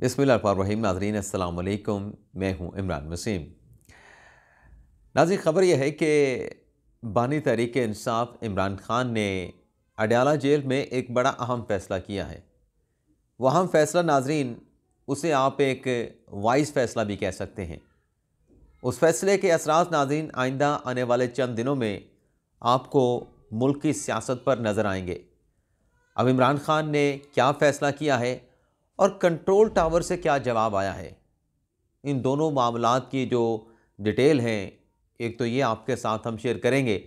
बिसमीम नाजरीन असल मैं हूँ इमरान वसीम नाजी ख़बर यह है कि बानी तहरीक इंसाफ इमरान ख़ान ने अडयाला जेल में एक बड़ा अहम फ़ैसला किया है वह अहम फ़ैसला नाजरीन उसे आप एक वाइज़ फ़ैसला भी कह सकते हैं उस फैसले के असरा नाजरीन आइंदा आने वाले चंद दिनों में आपको मुल्क की सियासत पर नज़र आएंगे अब इमरान ख़ान ने क्या फ़ैसला किया है और कंट्रोल टावर से क्या जवाब आया है इन दोनों मामला की जो डिटेल हैं एक तो ये आपके साथ हम शेयर करेंगे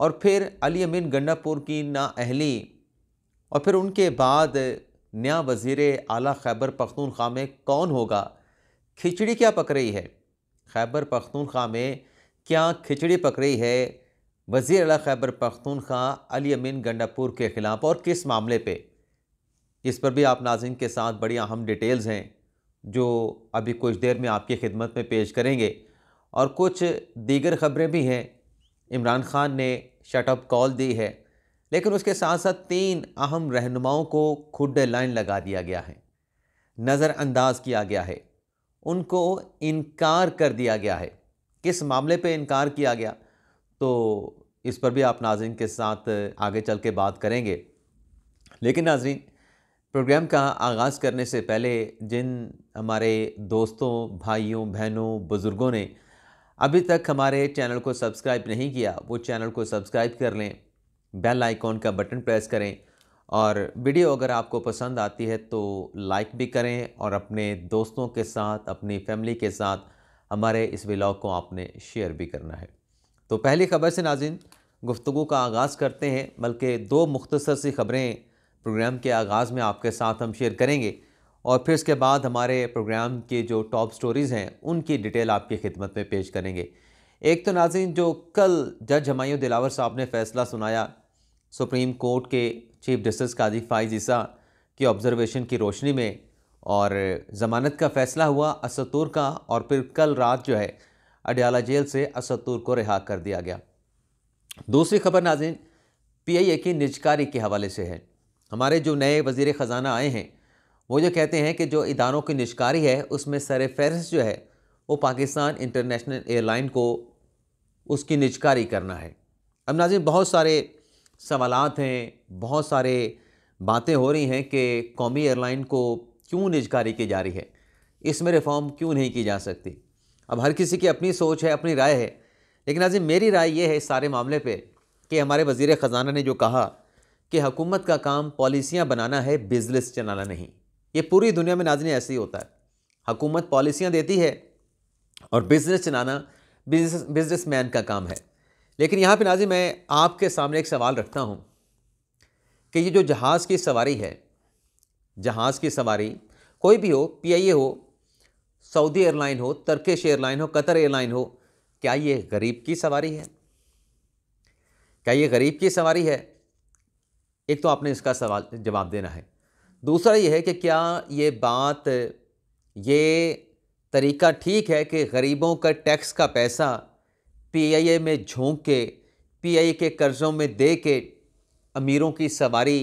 और फिर अली अमीन गंडापुर की नाअहली और फिर उनके बाद नया वज़ीर अली खैबर पख्तूनख्वा में कौन होगा खिचड़ी क्या पक रही है खैबर पख्तूनख्वा में क्या खिचड़ी पक रही है वज़ी अली खैबर पख्तूनख्वा अली अमीन गंडापुर के ख़िलाफ़ और किस मामले पर इस पर भी आप नाजिन के साथ बड़ी अहम डिटेल्स हैं जो अभी कुछ देर में आपकी खिदमत में पेश करेंगे और कुछ दीगर ख़बरें भी हैं इमरान ख़ान ने शटअप कॉल दी है लेकिन उसके साथ साथ तीन अहम रहनुमाओं को खुड लाइन लगा दिया गया है नज़रअंदाज किया गया है उनको इनकार कर दिया गया है किस मामले पे इनकार किया गया तो इस पर भी आप नाजरन के साथ आगे चल के बात करेंगे लेकिन नाजरीन प्रोग्राम का आगाज़ करने से पहले जिन हमारे दोस्तों भाइयों बहनों बुज़ुर्गों ने अभी तक हमारे चैनल को सब्सक्राइब नहीं किया वो चैनल को सब्सक्राइब कर लें बेल आइकॉन का बटन प्रेस करें और वीडियो अगर आपको पसंद आती है तो लाइक भी करें और अपने दोस्तों के साथ अपनी फैमिली के साथ हमारे इस व्लॉग को आपने शेयर भी करना है तो पहली खबर से नाजिन गुफ्तु का आगाज़ करते हैं बल्कि दो मुख्तसर सी खबरें प्रोग्राम के आगाज़ में आपके साथ हम शेयर करेंगे और फिर इसके बाद हमारे प्रोग्राम के जो टॉप स्टोरीज़ हैं उनकी डिटेल आपकी खिदमत में पेश करेंगे एक तो नाजिन जो कल जज हमायूँ दिलावर साहब ने फैसला सुनाया सुप्रीम कोर्ट के चीफ जस्टिस काजी फाइज ईसा की ऑब्ज़रवेशन की रोशनी में और ज़मानत का फ़ैसला हुआ असतूर का और फिर कल रात जो है अडियाला जेल से असतूर को रिहा कर दिया गया दूसरी खबर नाजिन पी आई ए की निजकारी के हवाले से है हमारे जो नए वज़ी ख़ज़ाना आए हैं वो जो कहते हैं कि जो इदारों की निष्कारी है उसमें सर फहरस्त जो है वो पाकिस्तान इंटरनेशनल एयरलाइन को उसकी निजकारी करना है अब नाजिन बहुत सारे सवाल हैं बहुत सारे बातें हो रही हैं कि कौमी एयरलाइन को क्यों निजकारी की जा रही है इसमें रिफॉर्म क्यों नहीं की जा सकती अब हर किसी की अपनी सोच है अपनी राय है लेकिन नाजिम मेरी राय ये है इस सारे मामले पर कि हमारे वज़ी ख़ज़ाना ने जो कहा कि हुकूमत का काम पॉलिसियाँ बनाना है बिजनेस चलाना नहीं ये पूरी दुनिया में नाजन ऐसे ही होता है हुकूमत पॉलिसियाँ देती है और बिज़नेस चलाना बिजनेस बिजनेस मैन का काम है लेकिन यहाँ पे नाजी मैं आपके सामने एक सवाल रखता हूँ कि ये जो जहाज़ की सवारी है जहाज़ की सवारी कोई भी हो ए हो सऊदी एयरलाइन हो तर्कश एयरलाइन हो कतर एयरलाइन हो क्या ये गरीब की सवारी है क्या ये गरीब की सवारी है एक तो आपने इसका सवाल जवाब देना है दूसरा ये है कि क्या ये बात ये तरीका ठीक है कि गरीबों का टैक्स का पैसा पीआईए में झोंक के पीआईए के कर्ज़ों में दे के अमीरों की सवारी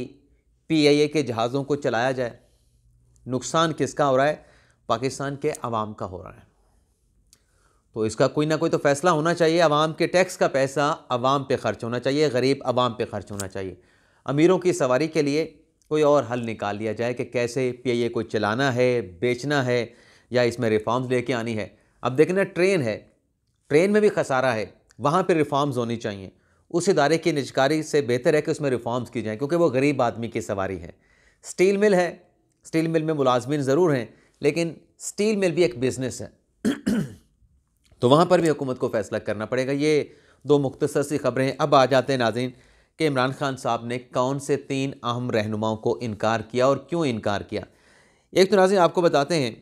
पीआईए के जहाज़ों को चलाया जाए नुकसान किसका हो रहा है पाकिस्तान के आवाम का हो रहा है तो इसका कोई ना कोई तो फ़ैसला होना चाहिए अवाम के टैक्स का पैसा अवाम पे खर्च होना चाहिए गरीब आवाम पे खर्च होना चाहिए अमीरों की सवारी के लिए कोई और हल निकाल लिया जाए कि कैसे पीआईए को चलाना है बेचना है या इसमें रिफॉर्म्स लेके आनी है अब देखना ट्रेन है ट्रेन में भी खसारा है वहाँ पर रिफॉर्म्स होनी चाहिए उस इदारे की निजकारी से बेहतर है कि उसमें रिफॉर्म्स की जाएँ क्योंकि वो गरीब आदमी की सवारी है स्टील मिल है स्टील मिल में मुलाजमिन ज़रूर हैं लेकिन स्टील मिल भी एक बिज़नेस है तो वहाँ पर भी हुकूमत को फ़ैसला करना पड़ेगा ये दो मुख्तर सी खबरें अब आ जाते हैं नाजीन कि इमरान खान साहब ने कौन से तीन अहम रहनुमाओं को इनकार किया और क्यों इनकार किया एक तो नाजिम आपको बताते हैं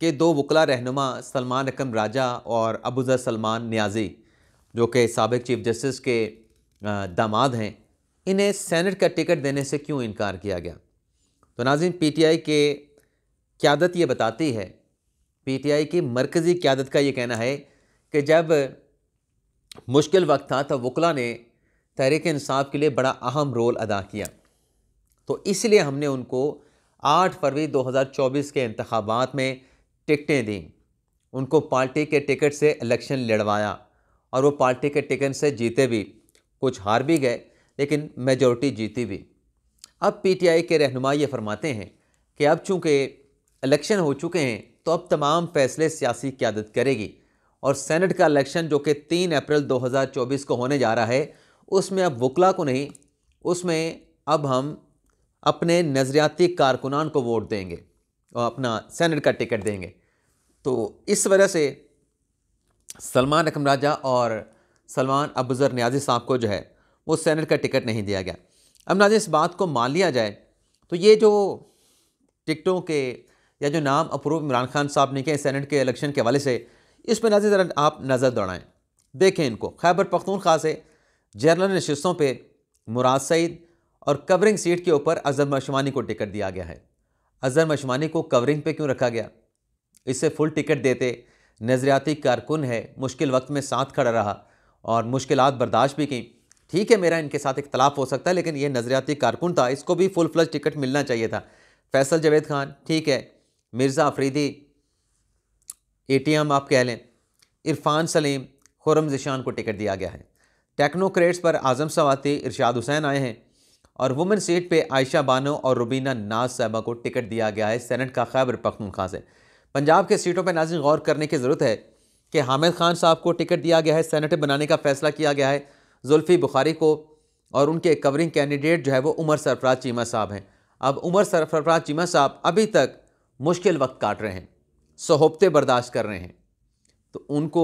कि दो वकला रहनुमा सलमान रकम राजा और अबूज़र सलमान न्याजी जो कि सबक चीफ जस्टिस के दामाद हैं इन्हें सैनट का टिकट देने से क्यों इनकार किया गया तो नाजिम पी टी आई के क्यादत ये बताती है पी टी आई की मरकज़ी क्यादत का ये कहना है कि जब मुश्किल वक्त था तब वकला ने तहरीक इंसाफ के लिए बड़ा अहम रोल अदा किया तो इसलिए हमने उनको 8 फरवरी 2024 के इंतबात में टिकटें दी उनको पार्टी के टिकट से इलेक्शन लड़वाया और वो पार्टी के टिकट से जीते भी कुछ हार भी गए लेकिन मेजोरिटी जीती भी अब पीटीआई के रहनुमा ये फरमाते हैं कि अब चूँकि इलेक्शन हो चुके हैं तो अब तमाम फैसले सियासी क्यादत करेगी और सेनेट का इलेक्शन जो कि तीन अप्रैल 2024 को होने जा रहा है उसमें अब वकला को नहीं उसमें अब हम अपने नज़रियाती कारकुनान को वोट देंगे और अपना सैनट का टिकट देंगे तो इस वजह से सलमान अकम राजा और सलमान अबूज़र न्याजी साहब को जो है वो सैनट का टिकट नहीं दिया गया अब नाजी इस बात को मान लिया जाए तो ये जो टिकटों के या जो नाम अप्रूव इमरान खान साहब ने किए सैनट के इलेक्शन के हवाले से इस पर नाज़ी ज़रा आप नज़र दौड़ाएँ देखें इनको खैबर पख्तूनख्वा से जनरल नशस्तों पर मुराद सईद और कवरिंग सीट के ऊपर अजहर मशवानी को टिकट दिया गया है अजहर मशवानी को कवरिंग पे क्यों रखा गया इसे फुल टिकट देते नज़रियाती कारकुन है मुश्किल वक्त में साथ खड़ा रहा और मुश्किल बर्दाश्त भी की ठीक है मेरा इनके साथ इख्तलाफ हो सकता है लेकिन ये नज़रियाती कारकुन था इसको भी फुल फ्लज टिकट मिलना चाहिए था फैसल जवेद खान ठीक है मिर्ज़ा अफरीदी ए आप कह लें इरफान सलीम खुरम जिशान को टिकट दिया गया है टेक्नोक्रेट्स पर आजम सवाती इरशाद हुसैन आए हैं और वुमेन सीट पे आयशा बानो और रुबीना नाज साहबा को टिकट दिया गया है सेनेट का खैबर खास से पंजाब के सीटों पर नाजिन गौर करने की ज़रूरत है कि हामिद खान साहब को टिकट दिया गया है सेनेटर बनाने का फैसला किया गया है जुल्फ़ी बुखारी को और उनके कवरिंग कैंडिडेट जो है वो उमर सरफराज चीमा साहब हैं अब उमर सरफराज चीमा साहब अभी तक मुश्किल वक्त काट रहे हैं सहोबते बर्दाश्त कर रहे हैं तो उनको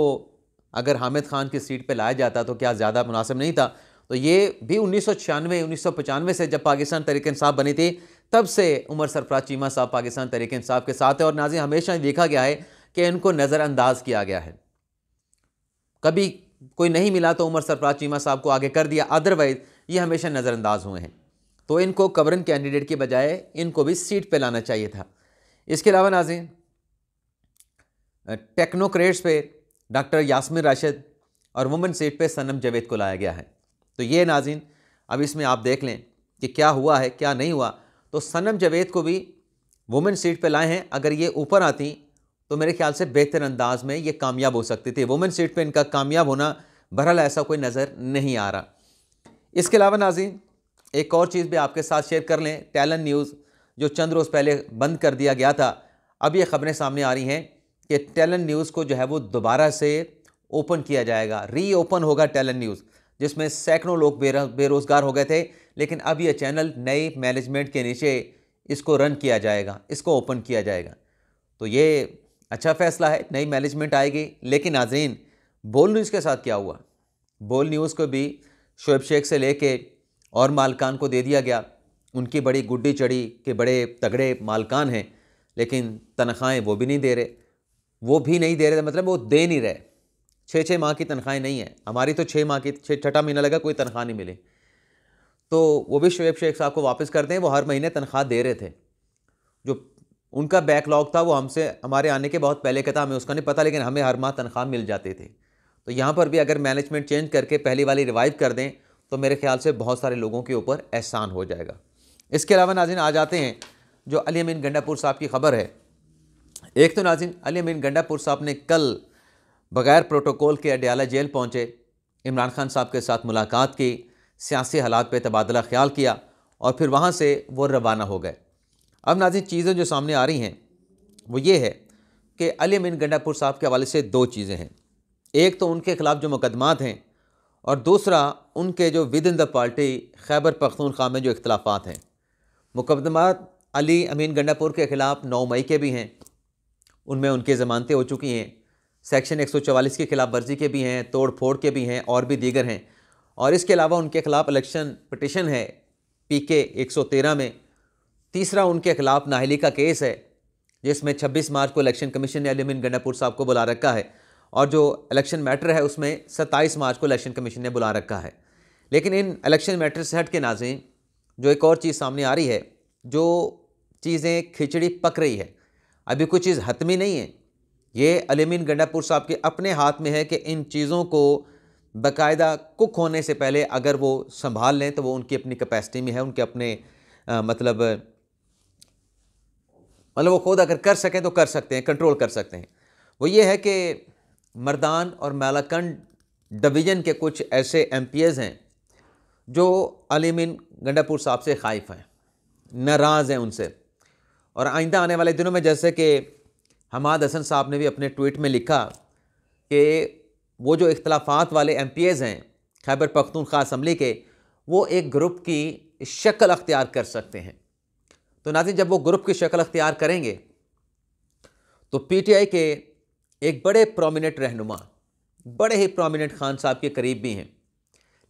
अगर हामिद खान की सीट पर लाया जाता तो क्या ज़्यादा मुनासिब नहीं था तो ये भी उन्नीस सौ छियानवे उन्नीस सौ पचानवे से जब पाकिस्तान तरीके इंसाफ बनी थी तब से उमर सरफराज चीमा साहब पाकिस्तान तरीके इंसाफ के साथ है और नाजी हमेशा ही देखा गया है कि इनको नज़रअंदाज किया गया है कभी कोई नहीं मिला तो उमर सरफराज चीमा साहब को आगे कर दिया अदरवाइज़ ये हमेशा नज़रअंदाज हुए हैं तो इनको कवरन कैंडिडेट के बजाय इनको भी सीट पर लाना चाहिए था इसके अलावा नाजी टेक्नोक्रेट्स पर डॉक्टर यासमिन राशिद और वुमेन सीट पे सनम जवेद को लाया गया है तो ये नाजिन अब इसमें आप देख लें कि क्या हुआ है क्या नहीं हुआ तो सनम जवेद को भी वुमेन सीट पे लाए हैं अगर ये ऊपर आती तो मेरे ख्याल से बेहतर अंदाज में ये कामयाब हो सकती थी वुमेन सीट पर इनका कामयाब होना बहरहाल ऐसा कोई नज़र नहीं आ रहा इसके अलावा नाजिन एक और चीज़ भी आपके साथ शेयर कर लें टैलन न्यूज़ जो चंद रोज़ पहले बंद कर दिया गया था अब ये खबरें सामने आ रही हैं कि टैलेंट न्यूज़ को जो है वो दोबारा से ओपन किया जाएगा री ओपन होगा टैलेंट न्यूज़ जिसमें सैकड़ों लोग बेरोज़गार हो गए थे लेकिन अब यह चैनल नए मैनेजमेंट के नीचे इसको रन किया जाएगा इसको ओपन किया जाएगा तो ये अच्छा फैसला है नई मैनेजमेंट आएगी लेकिन नाजरीन बोल न्यूज़ के साथ क्या हुआ बोल न्यूज़ को भी शुएब शेख से लेके और मालकान को दे दिया गया उनकी बड़ी गुड्डी चढ़ी के बड़े तगड़े मालकान हैं लेकिन तनख्वाहें वो भी नहीं दे रहे वो भी नहीं दे रहे मतलब वो दे नहीं रहे छः छः माह की तनख्वाहें नहीं है हमारी तो छः माह की छः छठा महीना लगा कोई तनख्वाह नहीं मिली तो वो भी शुएब शेख साहब को वापस कर दें वो हर महीने तनख्वाह दे रहे थे जो उनका बैकलॉग था वो हमसे हमारे आने के बहुत पहले का था हमें उसका नहीं पता लेकिन हमें हर माह तनख्वाह मिल जाती थी तो यहाँ पर भी अगर मैनेजमेंट चेंज करके पहली वाली रिवाइव कर दें तो मेरे ख्याल से बहुत सारे लोगों के ऊपर एहसान हो जाएगा इसके अलावा नाजिन आ जाते हैं जो अली अमीन गंडापुर साहब की खबर है एक तो नाजिन अली अमीन गंडापुर साहब ने कल बगैर प्रोटोकॉल के अडयाला जेल पहुँचे इमरान खान साहब के साथ मुलाकात की सियासी हालात पर तबादला ख्याल किया और फिर वहाँ से वो रवाना हो गए अब नाजिन चीज़ें जो सामने आ रही हैं वो ये है कि अली अमीन गंडापुर साहब के हवाले से दो चीज़ें हैं एक तो उनके ख़िलाफ़ जो मुकदमात हैं और दूसरा उनके जो within the party Khyber Pakhtunkhwa में जो इख्तलाफ हैं मुकदमात अली अमीन गंडापुर के ख़िलाफ़ नौ मई के भी हैं उनमें उनके ज़मानतें हो चुकी हैं सेक्शन 144 के खिलाफ वर्जी के भी हैं तोड़ फोड़ के भी हैं और भी दीगर हैं और इसके अलावा उनके खिलाफ इलेक्शन पटिशन है पी के एक में तीसरा उनके खिलाफ नाहली का केस है जिसमें 26 मार्च को इलेक्शन कमीशन ने अलीमिन गंडापुर साहब को बुला रखा है और जो इलेक्शन मैटर है उसमें 27 मार्च को इलेक्शन कमीशन ने बुला रखा है लेकिन इन इलेक्शन मैटर से हट के नाजें जो एक और चीज़ सामने आ रही है जो चीज़ें खिचड़ी पक रही है अभी कोई चीज़ हतमी नहीं है ये अलमिन गंडापुर साहब के अपने हाथ में है कि इन चीज़ों को बाकायदा कुक होने से पहले अगर वो संभाल लें तो वो उनकी अपनी कैपेसिटी में है उनके अपने आ, मतलब मतलब वो खुद अगर कर सकें तो कर सकते हैं कंट्रोल कर सकते हैं वो ये है कि मर्दान और मालाकंड डिवीज़न के कुछ ऐसे एम हैं जो अलीमिन गंडापुर साहब से खाइफ हैं नाराज़ हैं उनसे और आइंदा आने वाले दिनों में जैसे कि हमाद हसन साहब ने भी अपने ट्वीट में लिखा कि वो जो इख्तलाफात वाले एम हैं खैबर पख्तूनख्वा असम्बली के वो एक ग्रुप की शक्ल अख्तियार कर सकते हैं तो नाजिन जब वो ग्रुप की शक्ल अख्तियार करेंगे तो पीटीआई के एक बड़े प्रोमिनेंट रहनुमा बड़े ही प्रोमिनेंट खान साहब के करीब भी हैं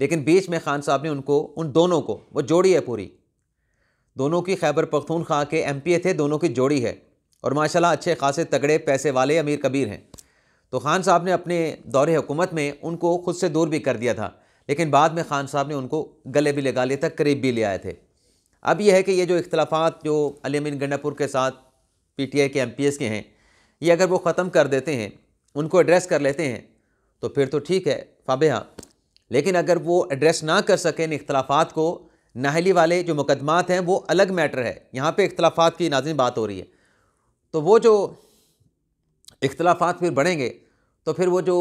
लेकिन बीच में खान साहब ने उनको उन दोनों को वो जोड़ी है पूरी दोनों की खैबर पख्तूनख्वा के एम थे दोनों की जोड़ी है और माशाल्लाह अच्छे खासे तगड़े पैसे वाले अमीर कबीर हैं तो खान साहब ने अपने दौरे हुकूमत में उनको खुद से दूर भी कर दिया था लेकिन बाद में खान साहब ने उनको गले भी लगा लिया था करीब भी ले आए थे अब यह है कि ये जो इख्तलाफात जो अलीमिन गंडापुर के साथ पी टी आई के एम पी एस के हैं ये अगर वो ख़त्म कर देते हैं उनको एड्रेस कर लेते हैं तो फिर तो ठीक है फाबे हाँ। लेकिन अगर वो एड्रेस ना कर सकें इन इख्तलाफात को नाहली वाले जो मुकदमात हैं वो अलग मैटर है यहाँ पे इख्तलाफात की नाजिन बात हो रही है तो वो जो इख्तलाफात फिर बढ़ेंगे तो फिर वो जो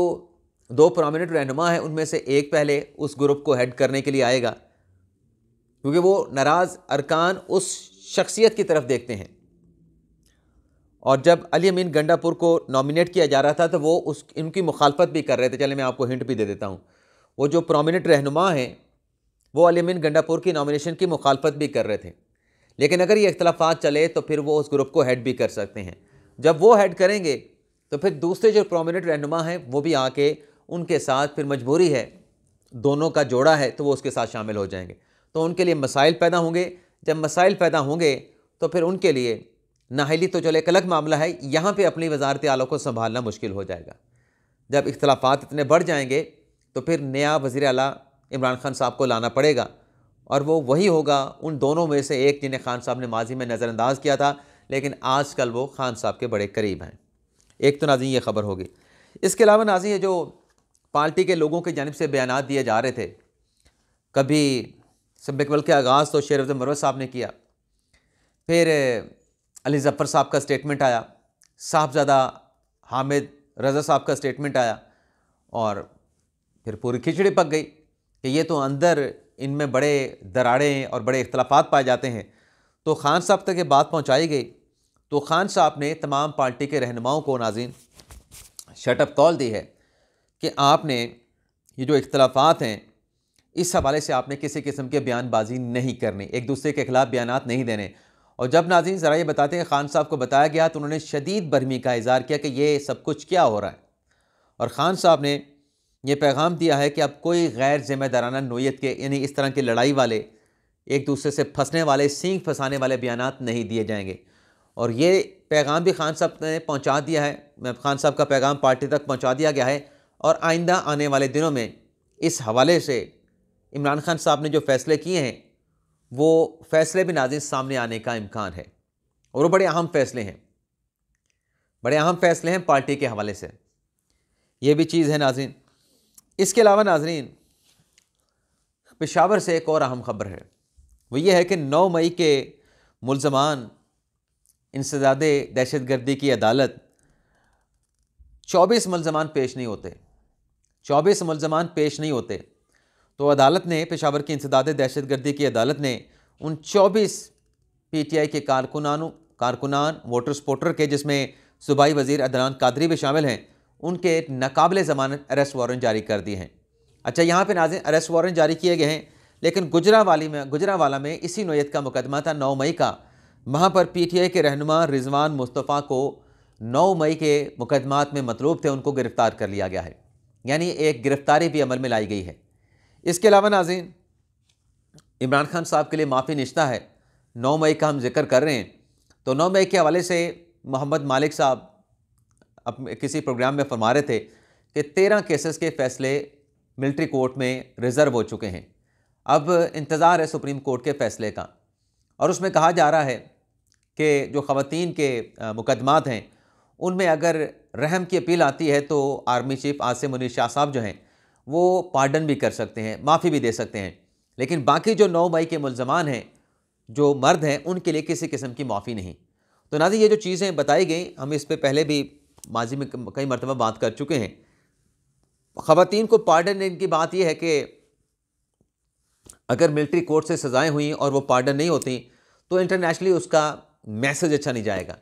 दो प्रोमिनेंट रहनुमा हैं उनमें से एक पहले उस ग्रुप को हेड करने के लिए आएगा क्योंकि वो नाराज़ अरकान उस शख्सियत की तरफ देखते हैं और जब अली अमीन गंडापुर को नॉमिनेट किया जा रहा था तो वो उस इनकी मुखालफत भी कर रहे थे चले मैं आपको हिंट भी दे देता हूँ वो जो प्रोमिनेंट रहनुमा हैं वो अलीमिन गंडापुर की नॉमिनेशन की मुखालफत भी कर रहे थे लेकिन अगर ये इख्तलाफात चले तो फिर वो उस ग्रुप को हेड भी कर सकते हैं जब वो हेड करेंगे तो फिर दूसरे जो प्रोमिनेंट रहनुमा हैं वो भी आके उनके साथ फिर मजबूरी है दोनों का जोड़ा है तो वो उसके साथ शामिल हो जाएंगे तो उनके लिए मसाइल पैदा होंगे जब मसाइल पैदा होंगे तो फिर उनके लिए नाहली तो चलो एक अलग मामला है यहाँ पर अपनी वजारत आलों को संभालना मुश्किल हो जाएगा जब इख्तलाफात इतने बढ़ जाएंगे तो फिर नया वज़ी अला इमरान खान साहब को लाना पड़ेगा और वो वही होगा उन दोनों में से एक जिन्हें खान साहब ने माजी में नज़रअंदाज किया था लेकिन आजकल वो खान साहब के बड़े करीब हैं एक तो नाजी ये खबर होगी इसके अलावा नाजी ये जो पार्टी के लोगों की जानब से बयान दिए जा रहे थे कभी सबकबल के आगाज़ तो शेर मरवत साहब ने किया फिर अली ज़फ़र साहब का स्टेटमेंट आया साहबज़ादा हामिद रज़ा साहब का स्टेटमेंट आया और फिर पूरी खिचड़ी पक गई कि ये तो अंदर इनमें बड़े दरारे और बड़े इख्तलाफात पाए जाते हैं तो खान साहब तक ये बात पहुँचाई गई तो खान साहब ने तमाम पार्टी के रहनुमाओं को नाजिन शटअप कॉल दी है कि आपने ये जो इख्तलाफात हैं इस हवाले से आपने किसी किस्म के बयानबाजी नहीं करनी एक दूसरे के ख़िलाफ़ बयान नहीं देने और जब नाजिन ज़रा ये बताते हैं ख़ान साहब को बताया गया तो उन्होंने शदीद बरहमी का इज़हार किया कि ये सब कुछ क्या हो रहा है और ख़ान साहब ने ये पैगाम दिया है कि अब कोई गैर जिम्मेदाराना नोयत के यानी इस तरह के लड़ाई वाले एक दूसरे से फंसने वाले सींग फंसाने वाले बयान नहीं दिए जाएंगे और ये पैगाम भी खान साहब ने पहुँचा दिया है खान साहब का पैगाम पार्टी तक पहुँचा दिया गया है और आइंदा आने वाले दिनों में इस हवाले से इमरान खान साहब ने जो फैसले किए हैं वो फैसले भी नाजिन सामने आने का इम्कान है और वो बड़े अहम फैसले हैं बड़े अहम फैसले हैं पार्टी के हवाले से ये भी चीज़ है नाजिन इसके अलावा नाजरीन पेशावर से एक और अहम ख़बर है वो ये है कि 9 मई के मुलजमान इंसदाद दहशत गर्दी की अदालत 24 मुलजमान पेश नहीं होते 24 मुलजमान पेश नहीं होते तो अदालत ने पेशावर की इंसदाद दहशत गर्दी की अदालत ने उन चौबीस पी टी आई के कारकुनानों कारकुनान वोटर स्पोटर के जिसमें सूबाई वज़ी अदनान कादरी भी शामिल हैं उनके नाकबले ज़मानत अरेस्ट वारंट जारी कर दिए हैं अच्छा यहाँ पर नाजिन अरेस्ट वारंट जारी किए गए हैं लेकिन गुजरा वाली में गुजरा वाला में इसी नोयत का मुकदमा था नौ मई का वहाँ पर पी टी आई के रहनुमा रिजवान मुस्तफ़ा को नौ मई के मुकदमा में मतलूब थे उनको गिरफ़्तार कर लिया गया है यानी एक गिरफ़्तारी भी अमल में लाई गई है इसके अलावा नाजिन इमरान खान साहब के लिए माफ़ी निश्ता है नौ मई का हम जिक्र कर रहे हैं तो नौ मई के हवाले से मोहम्मद मालिक साहब अपने किसी प्रोग्राम में फरमा रहे थे कि तेरह केसेस के फैसले मिलिट्री कोर्ट में रिज़र्व हो चुके हैं अब इंतज़ार है सुप्रीम कोर्ट के फैसले का और उसमें कहा जा रहा है कि जो ख़वान के मुकदमात हैं उनमें अगर रहम की अपील आती है तो आर्मी चीफ आसिम मुनी शाह साहब जो हैं वो पार्डन भी कर सकते हैं माफ़ी भी दे सकते हैं लेकिन बाकी जो नौ मई के मुलजमान हैं जो मर्द हैं उनके लिए किसी किस्म की माफ़ी नहीं तो नाजी ये जो चीज़ें बताई गई हम इस पर पहले भी माजी में कई मरतबा बात कर चुके हैं ख़वातीन को पार्डन देने की बात यह है कि अगर मिलिट्री कोर्ट से सज़ाएं हुई और वो पार्डन नहीं होती तो इंटरनेशनली उसका मैसेज अच्छा नहीं जाएगा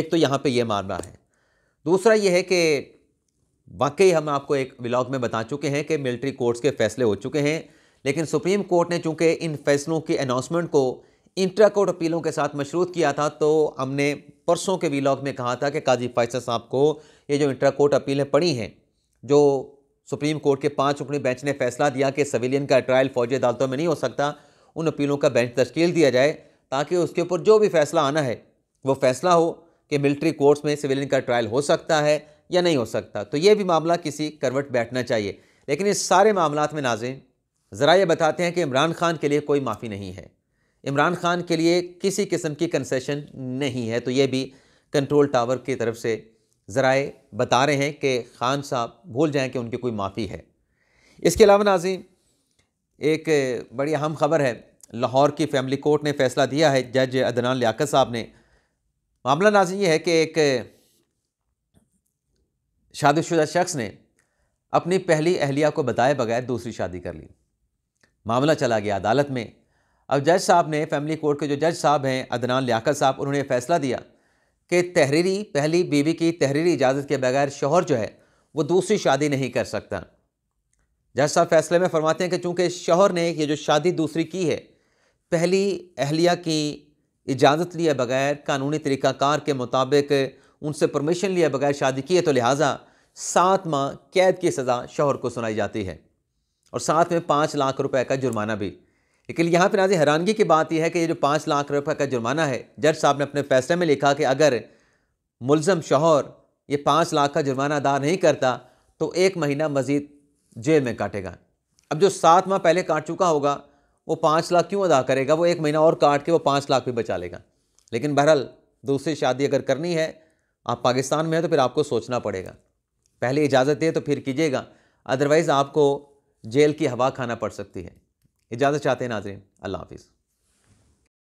एक तो यहाँ पे ये मामला है दूसरा ये है कि वाकई हम आपको एक ब्लॉग में बता चुके हैं कि मिलिट्री कोर्ट्स के फैसले हो चुके हैं लेकिन सुप्रीम कोर्ट ने चूँकि इन फैसलों की अनाउंसमेंट को इंट्रा कोर्ट अपीलों के साथ मशरूत किया था तो हमने परसों के वीलॉग में कहा था कि काजी फैसल साहब को ये जो इंट्रा कोर्ट अपीलें पड़ी हैं जो सुप्रीम कोर्ट के पाँच रुकनी बेंच ने फैसला दिया कि सविलियन का ट्रायल फौजी अदालतों में नहीं हो सकता उन अपीलों का बेंच तश्कील दिया जाए ताकि उसके ऊपर जो भी फैसला आना है वो फैसला हो कि मिलिट्री कोर्ट्स में सिविलियन का ट्रायल हो सकता है या नहीं हो सकता तो ये भी मामला किसी करवट बैठना चाहिए लेकिन इस सारे मामला में नाजें ज़रा ये बताते हैं कि इमरान खान के लिए कोई माफ़ी नहीं है इमरान खान के लिए किसी किस्म की कंसेशन नहीं है तो ये भी कंट्रोल टावर की तरफ से ज़राए बता रहे हैं कि खान साहब भूल जाएं कि उनकी कोई माफ़ी है इसके अलावा नाजिम एक बड़ी अहम खबर है लाहौर की फैमिली कोर्ट ने फैसला दिया है जज अदनान लियाकत साहब ने मामला नाजिम यह है कि एक शादीशुदा शख्स ने अपनी पहली अहलिया को बताए बगैर दूसरी शादी कर ली मामला चला गया अदालत में अब जज साहब ने फैमिली कोर्ट के जो जज साहब हैं अदनान लियाकत साहब उन्होंने फैसला दिया कि तहरीरी पहली बीवी की तहरीरी इजाज़त के बगैर शोहर जो है वो दूसरी शादी नहीं कर सकता जज साहब फैसले में फरमाते हैं कि चूँकि शोहर ने ये जो शादी दूसरी की है पहली अहलिया की इजाज़त लिए बगैर कानूनी तरीक़ाकार के मुताबिक उनसे परमिशन लिए बगैर शादी की है तो लिहाजा सात माह कैद की सज़ा शोहर को सुनाई जाती है और साथ में पाँच लाख रुपए का जुर्माना भी लेकिन यहाँ पर नाजे हैरानगी की बात यह है कि ये जो पाँच लाख रुपये का जुर्माना है जज साहब ने अपने फैसले में लिखा कि अगर मुलम शोहर ये पाँच लाख का जुर्माना अदा नहीं करता तो एक महीना मज़ीद जेल में काटेगा अब जो सात माह पहले काट चुका होगा वो पाँच लाख क्यों अदा करेगा वो एक महीना और काट के वो पाँच लाख भी बचा लेगा लेकिन बहरहाल दूसरी शादी अगर करनी है आप पाकिस्तान में हैं तो फिर आपको सोचना पड़ेगा पहले इजाज़त दे तो फिर कीजिएगा अदरवाइज़ आपको जेल की हवा खाना पड़ सकती है इजाज़त चाहते हैं नाजरन अल्लाह हाफिज़